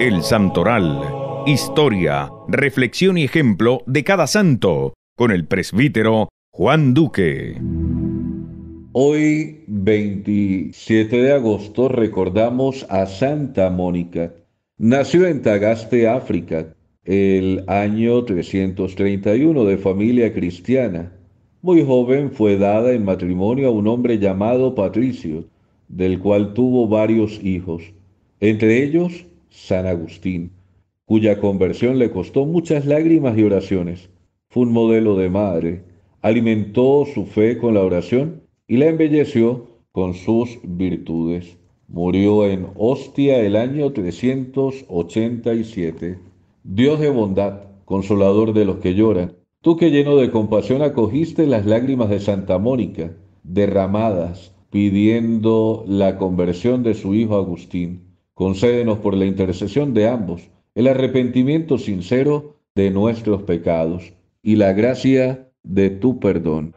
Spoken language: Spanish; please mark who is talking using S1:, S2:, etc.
S1: El Santoral. Historia, reflexión y ejemplo de cada santo. Con el presbítero Juan Duque. Hoy, 27
S2: de agosto, recordamos a Santa Mónica. Nació en Tagaste, África, el año 331 de familia cristiana. Muy joven fue dada en matrimonio a un hombre llamado Patricio del cual tuvo varios hijos, entre ellos San Agustín, cuya conversión le costó muchas lágrimas y oraciones. Fue un modelo de madre, alimentó su fe con la oración y la embelleció con sus virtudes. Murió en Ostia el año 387. Dios de bondad, consolador de los que lloran, tú que lleno de compasión acogiste las lágrimas de Santa Mónica, derramadas pidiendo la conversión de su hijo Agustín. Concédenos por la intercesión de ambos el arrepentimiento sincero de nuestros pecados y la gracia de tu perdón.